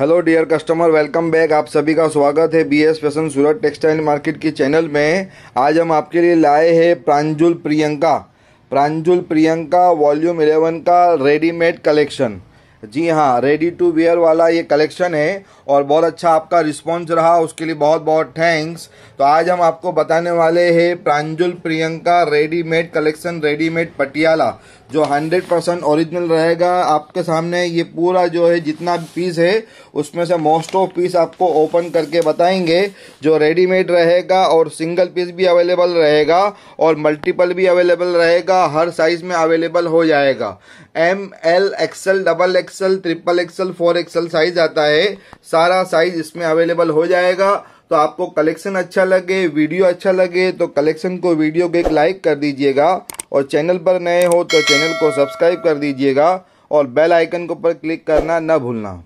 hello dear customer welcome back आप सभी का स्वागत है B S fashion Surat textile market की चैनल में आज हम आपके लिए लाए हैं प्रांजुल प्रियंका प्रांजुल प्रियंका वॉल्यूम 11 का रेडीमेड कलेक्शन जी हाँ रेडी टू वेयर वाला ये कलेक्शन है और बहुत अच्छा आपका रिस्पॉन्स रहा उसके लिए बहुत बहुत थैंक्स तो आज हम आपको बताने वाले हैं Pranjul Priyanka readymade collection readymade Patiala जो 100 परसेंट ओरिजिनल रहेगा आपके सामने ये पूरा जो है जितना पीस है उसमें से मोस्ट ऑफ पीस आपको ओपन करके बताएंगे जो रेडीमेड रहेगा और सिंगल पीस भी अवेलेबल रहेगा और मल्टीपल भी अवेलेबल रहेगा हर साइज में अवेलेबल हो जाएगा M L XL double XL triple XL four XL size आता है सारा साइज इसमें अवेलेबल हो जाएगा तो आपको कलेक्शन अच्छा लगे वीडियो अच्छा लगे तो कलेक्शन को वीडियो को एक लाइक कर दीजिएगा और चैनल पर नए हो तो चैनल को सब्सक्राइब कर दीजिएगा और बेल आइकन को पर क्लिक करना न भूलना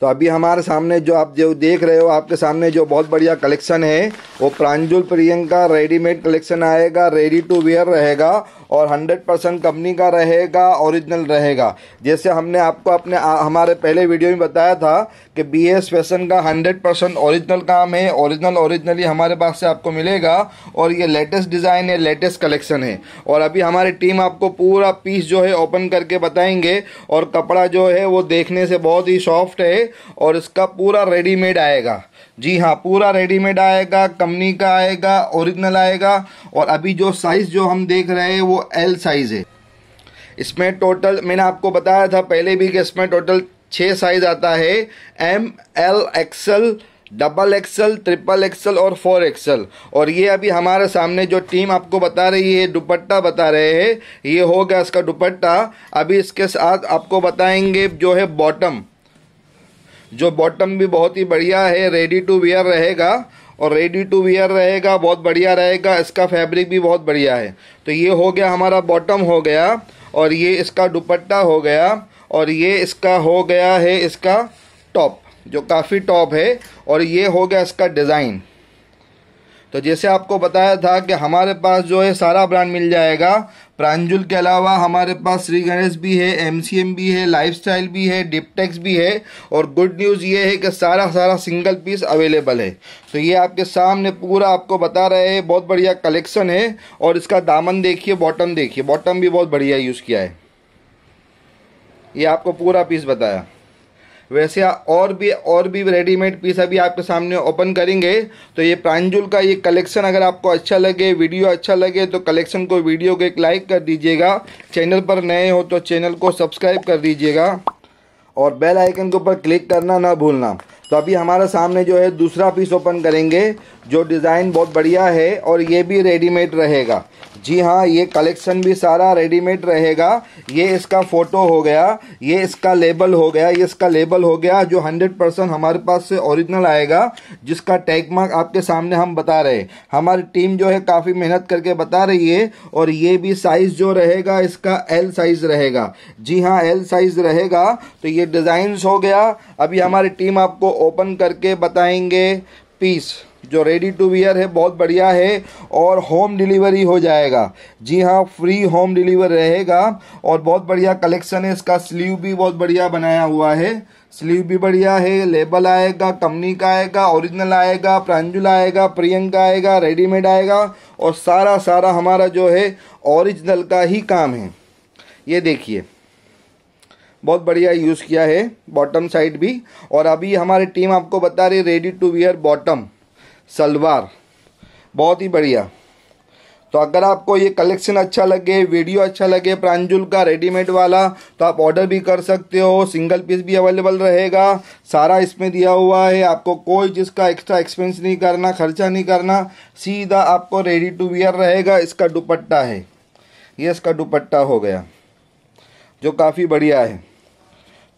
तो अभी हमारे सामने जो आप जो देख रहे हो आपके सामने जो बहुत बढ़िया कलेक्शन है वो प्रांजुल प्रियंका रेडीमेड कलेक्शन आएगा रेडी टू वेयर रहेगा और 100 परसेंट कंपनी का रहेगा ओरिजिनल रहेगा जैसे हमने आपको अपने आ, हमारे पहले वीडियो में बताया था कि बी एस फैशन का 100 परसेंट औरिजिनल काम है ओरिजिनल ओरिजिनली हमारे पास से आपको मिलेगा और ये लेटेस्ट डिज़ाइन है लेटेस्ट कलेक्शन है और अभी हमारी टीम आपको पूरा पीस जो है ओपन करके बताएंगे और कपड़ा जो है वो देखने से बहुत ही सॉफ्ट है और इसका पूरा रेडीमेड आएगा जी हाँ पूरा रेडीमेड आएगा कंपनी का आएगा ओरिजिनल आएगा और अभी जो साइज़ जो हम देख रहे हैं वो एल साइज़ है इसमें टोटल मैंने आपको बताया था पहले भी कि इसमें टोटल छः साइज़ आता है M L XL double XL triple XL और फोर एक्सल और ये अभी हमारे सामने जो टीम आपको बता रही है दुपट्टा बता रहे हैं ये हो गया इसका दुपट्टा अभी इसके साथ आपको बताएंगे जो है बॉटम जो बॉटम भी बहुत ही बढ़िया है रेडी टू वेयर रहेगा और रेडी टू वेयर रहेगा बहुत बढ़िया रहेगा इसका फैब्रिक भी बहुत बढ़िया है तो ये हो गया हमारा बॉटम हो गया और ये इसका दुपट्टा हो गया और ये इसका हो गया है इसका टॉप जो काफ़ी टॉप है और ये हो गया इसका डिज़ाइन तो जैसे आपको बताया था कि हमारे पास जो है सारा ब्रांड मिल जाएगा प्रांजुल के अलावा हमारे पास श्री गणेश भी है एमसीएम भी है लाइफस्टाइल भी है डिपटेक्स भी है और गुड न्यूज़ ये है कि सारा सारा सिंगल पीस अवेलेबल है तो ये आपके सामने पूरा आपको बता रहे हैं बहुत बढ़िया कलेक्शन है और इसका दामन देखिए बॉटम देखिए बॉटम भी बहुत बढ़िया यूज़ किया है ये आपको पूरा पीस बताया वैसे और भी और भी रेडीमेड पीस अभी आपके सामने ओपन करेंगे तो ये प्रांजुल का ये कलेक्शन अगर आपको अच्छा लगे वीडियो अच्छा लगे तो कलेक्शन को वीडियो को एक लाइक कर दीजिएगा चैनल पर नए हो तो चैनल को सब्सक्राइब कर दीजिएगा और बेल आइकन के ऊपर क्लिक करना ना भूलना तो अभी हमारा सामने जो है दूसरा पीस ओपन करेंगे जो डिज़ाइन बहुत बढ़िया है और ये भी रेडीमेड रहेगा जी हाँ ये कलेक्शन भी सारा रेडीमेड रहेगा ये इसका फ़ोटो हो गया ये इसका लेबल हो गया ये इसका लेबल हो गया जो 100 परसेंट हमारे पास से ओरिजिनल आएगा जिसका टैग मार्क आपके सामने हम बता रहे हैं हमारी टीम जो है काफ़ी मेहनत करके बता रही है और ये भी साइज़ जो रहेगा इसका एल साइज़ रहेगा जी हाँ एल साइज़ रहेगा तो ये डिज़ाइंस हो गया अभी हमारी टीम आपको ओपन करके बताएंगे पीस जो रेडी टू वियर है बहुत बढ़िया है और होम डिलीवरी हो जाएगा जी हाँ फ्री होम डिलीवर रहेगा और बहुत बढ़िया कलेक्शन है इसका स्लीव भी बहुत बढ़िया बनाया हुआ है स्लीव भी बढ़िया है लेबल आएगा कंपनी का आएगा ओरिजिनल आएगा प्रांजुल आएगा प्रियंका आएगा रेडीमेड आएगा और सारा सारा हमारा जो है ओरिजिनल का ही काम है ये देखिए बहुत बढ़िया यूज़ किया है बॉटम साइड भी और अभी हमारी टीम आपको बता रही ready to wear bottom salwar बहुत ही बढ़िया तो अगर आपको ये कलेक्शन अच्छा लगे वीडियो अच्छा लगे प्रांजुल का रेडीमेड वाला तो आप ऑर्डर भी कर सकते हो सिंगल पीस भी अवेलेबल रहेगा सारा इसमें दिया हुआ है आपको कोई जिसका एक्स्ट्रा एक्सपेंस नहीं करना खर्चा नहीं करना सीधा आपको रेडी टू वियर रहेगा इसका दुपट्टा है ये इसका दुपट्टा हो गया जो काफ़ी बढ़िया है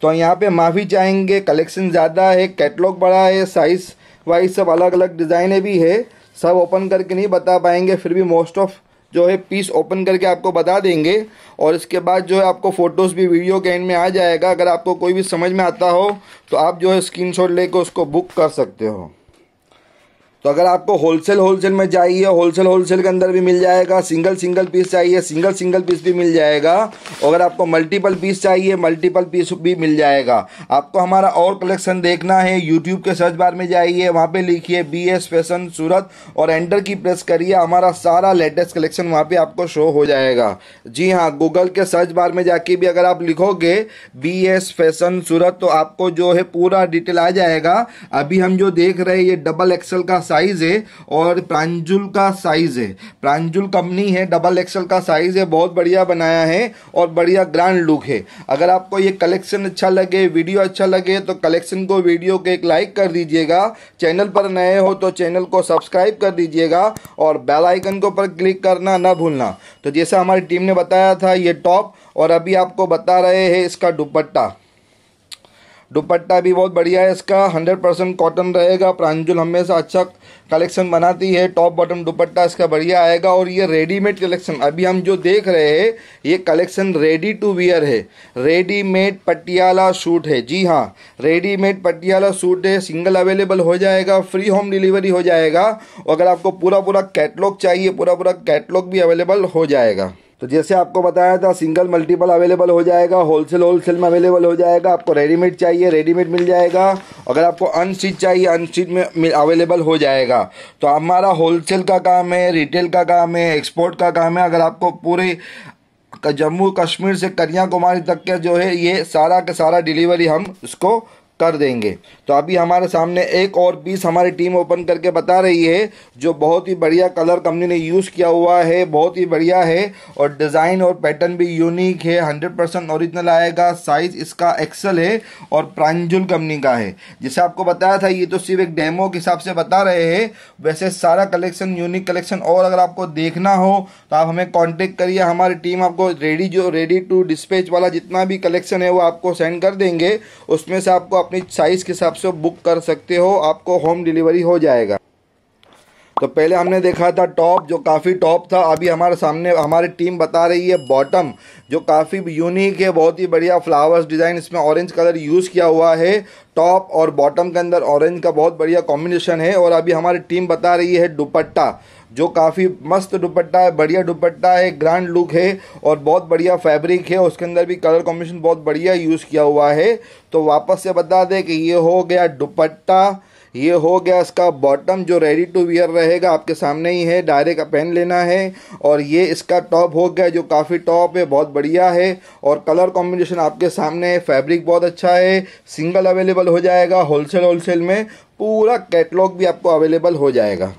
तो यहाँ पे माफ़ी चाहेंगे कलेक्शन ज़्यादा है कैटलॉग बड़ा है साइज़ वाइज सब अलग अलग डिज़ाइने भी है सब ओपन करके नहीं बता पाएंगे फिर भी मोस्ट ऑफ जो है पीस ओपन करके आपको बता देंगे और इसके बाद जो है आपको फ़ोटोज़ भी वीडियो के एंड में आ जाएगा अगर आपको कोई भी समझ में आता हो तो आप जो है स्क्रीनशॉट लेके उसको बुक कर सकते हो तो अगर आपको होलसेल होलसेल में चाहिए होलसेल होलसेल के अंदर भी मिल जाएगा सिंगल सिंगल पीस चाहिए सिंगल सिंगल पीस भी मिल जाएगा अगर आपको मल्टीपल पीस चाहिए मल्टीपल पीस भी मिल जाएगा आपको हमारा और कलेक्शन देखना है यूट्यूब के सर्च बार में जाइए वहाँ पर लिखिए बी एस फैशन सूरत और एंटर की प्रेस करिए हमारा सारा लेटेस्ट कलेक्शन वहाँ पर आपको शो हो जाएगा जी हाँ गूगल के सर्च बार में जाके भी अगर आप लिखोगे बी एस फैशन सूरत तो आपको जो है पूरा डिटेल आ जाएगा अभी हम जो देख रहे हैं ये डबल एक्सल का साइज है और प्रांजुल का साइज है प्रांजुल कंपनी है डबल एक्सल का साइज है बहुत बढ़िया बनाया है और बढ़िया ग्रांड लुक है अगर आपको ये कलेक्शन अच्छा लगे वीडियो अच्छा लगे तो कलेक्शन को वीडियो को एक लाइक कर दीजिएगा चैनल पर नए हो तो चैनल को सब्सक्राइब कर दीजिएगा और बेल आइकन के ऊपर क्लिक करना ना भूलना तो जैसा हमारी टीम ने बताया था ये टॉप और अभी आपको बता रहे हैं इसका दुपट्टा दुपट्टा भी बहुत बढ़िया है इसका हंड्रेड परसेंट कॉटन रहेगा प्रांजुल हमेशा अच्छा कलेक्शन बनाती है टॉप बॉटम दुपट्टा इसका बढ़िया आएगा और ये रेडीमेड कलेक्शन अभी हम जो देख रहे हैं ये कलेक्शन रेडी टू वियर है रेडीमेड पटियाला सूट है जी हाँ रेडीमेड पटियाला सूट है सिंगल अवेलेबल हो जाएगा फ्री होम डिलीवरी हो जाएगा और अगर आपको पूरा पूरा कैटलॉग चाहिए पूरा पूरा कैटलॉग भी अवेलेबल हो जाएगा तो जैसे आपको बताया था सिंगल मल्टीपल अवेलेबल हो जाएगा होलसेल होलसेल में अवेलेबल हो जाएगा आपको रेडीमेड चाहिए रेडीमेड मिल जाएगा अगर आपको अनस्टिच चाहिए अनस्टिच में अवेलेबल हो जाएगा तो हमारा होलसेल का काम है रिटेल का काम है एक्सपोर्ट का काम है अगर आपको पूरे जम्मू कश्मीर से कन्याकुमारी तक का जो है ये सारा का सारा डिलीवरी हम इसको कर देंगे तो अभी हमारे सामने एक और पीस हमारी टीम ओपन करके बता रही है जो बहुत ही बढ़िया कलर कंपनी ने यूज़ किया हुआ है बहुत ही बढ़िया है और डिज़ाइन और पैटर्न भी यूनिक है हंड्रेड परसेंट ओरिजिनल आएगा साइज़ इसका एक्सल है और प्रांजुल कंपनी का है जैसे आपको बताया था ये तो सिर्फ एक डेमो के हिसाब से बता रहे हैं वैसे सारा कलेक्शन यूनिक कलेक्शन और अगर आपको देखना हो तो आप हमें कॉन्टेक्ट करिए हमारी टीम आपको रेडी जो रेडी टू डिस्पैच वाला जितना भी कलेक्शन है वो आपको सेंड कर देंगे उसमें से आपको अपनी साइज़ के हिसाब से बुक कर सकते हो आपको होम डिलीवरी हो जाएगा तो पहले हमने देखा था टॉप जो काफ़ी टॉप था अभी हमारे सामने हमारी टीम बता रही है बॉटम जो काफ़ी यूनिक है बहुत ही बढ़िया फ्लावर्स डिज़ाइन इसमें ऑरेंज कलर यूज़ किया हुआ है टॉप और बॉटम के अंदर ऑरेंज का बहुत बढ़िया कॉम्बिनेशन है और अभी हमारी टीम बता रही है दुपट्टा जो काफ़ी मस्त दुपट्टा है बढ़िया दुपट्टा है ग्रैंड लुक है और बहुत बढ़िया फैब्रिक है उसके अंदर भी कलर कॉम्बिनेशन बहुत बढ़िया यूज़ किया हुआ है तो वापस से बता दें कि ये हो गया दुपट्टा ये हो गया इसका बॉटम जो रेडी टू वियर रहेगा आपके सामने ही है डायरेक्ट पहन लेना है और ये इसका टॉप हो गया जो काफ़ी टॉप है बहुत बढ़िया है और कलर कॉम्बिनेशन आपके सामने है फैब्रिक बहुत अच्छा है सिंगल अवेलेबल हो जाएगा होलसेल होलसेल में पूरा कैटलॉग भी आपको अवेलेबल हो जाएगा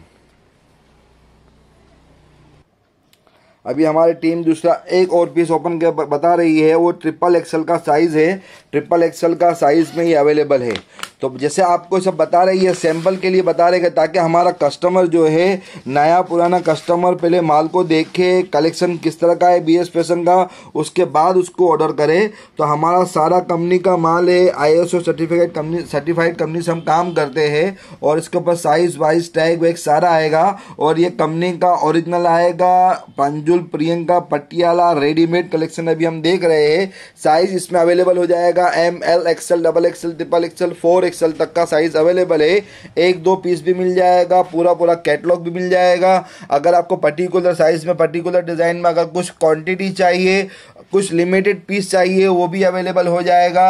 अभी हमारी टीम दूसरा एक और पीस ओपन कर बता रही है वो ट्रिपल एक्सल का साइज़ है ट्रिपल एक्सल का साइज़ में ही अवेलेबल है तो जैसे आपको सब बता रहे हैं सैंपल के लिए बता रहे ताकि हमारा कस्टमर जो है नया पुराना कस्टमर पहले माल को देखे कलेक्शन किस तरह का है बी एस फैशन का उसके बाद उसको ऑर्डर करे तो हमारा सारा कंपनी का माल है I S O certificate company certified company से हम काम करते हैं और इसके ऊपर साइज वाइज टैग वैग सारा आएगा और ये कंपनी का ओरिजिनल आएगा पंजुल प्रियंका पटियाला रेडीमेड कलेक्शन अभी हम देख रहे हैं साइज इसमें अवेलेबल हो जाएगा M L XL double XL triple XL four XL तक का साइज़ अवेलेबल है एक दो पीस भी मिल जाएगा पूरा पूरा कैटलॉग भी मिल जाएगा अगर आपको पर्टिकुलर साइज़ में पर्टिकुलर डिज़ाइन में अगर कुछ क्वांटिटी चाहिए कुछ लिमिटेड पीस चाहिए वो भी अवेलेबल हो जाएगा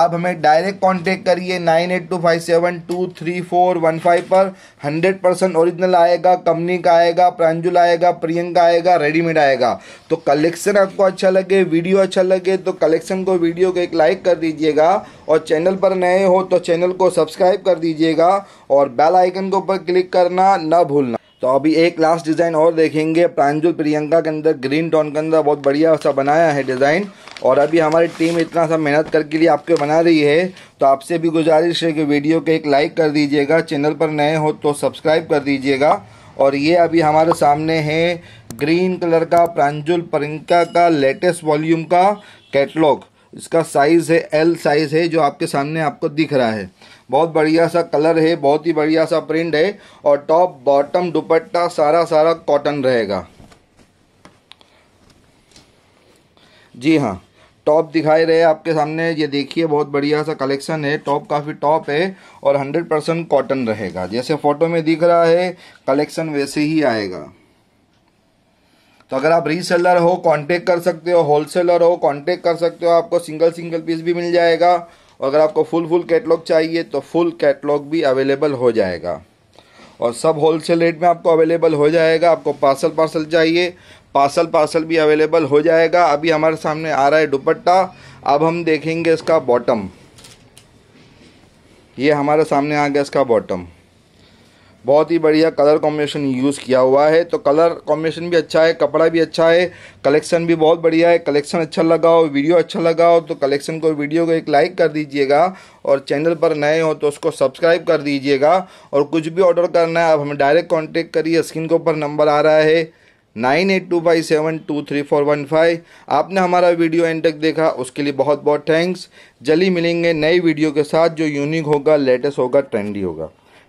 आप हमें डायरेक्ट कांटेक्ट करिए nine eight two five seven two three four one five पर हंड्रेड परसेंट ओरिजिनल आएगा कंपनी का आएगा प्रांजुल आएगा प्रियंका आएगा रेडीमेड आएगा तो कलेक्शन आपको अच्छा लगे वीडियो अच्छा लगे तो कलेक्शन को वीडियो को एक लाइक कर दीजिएगा और चैनल पर नए हो तो चैनल को सब्सक्राइब कर दीजिएगा और बेल आइकन के ऊपर क्लिक करना ना भूलना तो अभी एक लास्ट डिज़ाइन और देखेंगे प्रांजुल प्रियंका के अंदर ग्रीन टोन के अंदर बहुत बढ़िया सा बनाया है डिज़ाइन और अभी हमारी टीम इतना सा मेहनत करके लिए आपके बना रही है तो आपसे भी गुजारिश है कि वीडियो को एक लाइक कर दीजिएगा चैनल पर नए हो तो सब्सक्राइब कर दीजिएगा और ये अभी हमारे सामने है ग्रीन कलर का प्रांजुल प्रियंका का लेटेस्ट वॉल्यूम का कैटलॉग इसका साइज़ है एल साइज़ है जो आपके सामने आपको दिख रहा है बहुत बढ़िया सा कलर है बहुत ही बढ़िया सा प्रिंट है और टॉप बॉटम दुपट्टा सारा सारा कॉटन रहेगा जी हाँ टॉप दिखाई रहे आपके सामने ये देखिए बहुत बढ़िया सा कलेक्शन है टॉप काफ़ी टॉप है और 100 परसेंट कॉटन रहेगा जैसे फ़ोटो में दिख रहा है कलेक्शन वैसे ही आएगा तो अगर आप रीसेलर हो कांटेक्ट कर सकते हो होलसेलर हो कांटेक्ट कर सकते हो आपको सिंगल सिंगल पीस भी मिल जाएगा और अगर आपको फुल फुल कैटलॉग चाहिए तो फुल कैटलॉग भी अवेलेबल हो जाएगा और सब होलसेल रेट में आपको अवेलेबल हो जाएगा आपको पार्सल पार्सल चाहिए पार्सल पार्सल भी अवेलेबल हो जाएगा अभी हमारे सामने आ रहा है दुपट्टा अब हम देखेंगे इसका बॉटम ये हमारे सामने आ गया इसका बॉटम बहुत ही बढ़िया कलर कॉम्बिनेशन यूज़ किया हुआ है तो कलर कॉम्बिनेशन भी अच्छा है कपड़ा भी अच्छा है कलेक्शन भी बहुत बढ़िया है कलेक्शन अच्छा लगा हो वीडियो अच्छा लगा हो तो कलेक्शन को वीडियो को एक लाइक कर दीजिएगा और चैनल पर नए हो तो उसको सब्सक्राइब कर दीजिएगा और कुछ भी ऑर्डर करना है आप हमें डायरेक्ट कॉन्टेक्ट करिए स्क्रीन के ऊपर नंबर आ रहा है nine eight two five seven two three four one five आपने हमारा वीडियो एंड तक देखा उसके लिए बहुत बहुत थैंक्स जल्दी मिलेंगे नई वीडियो के साथ जो यूनिक होगा लेटेस्ट होगा ट्रेंडी होगा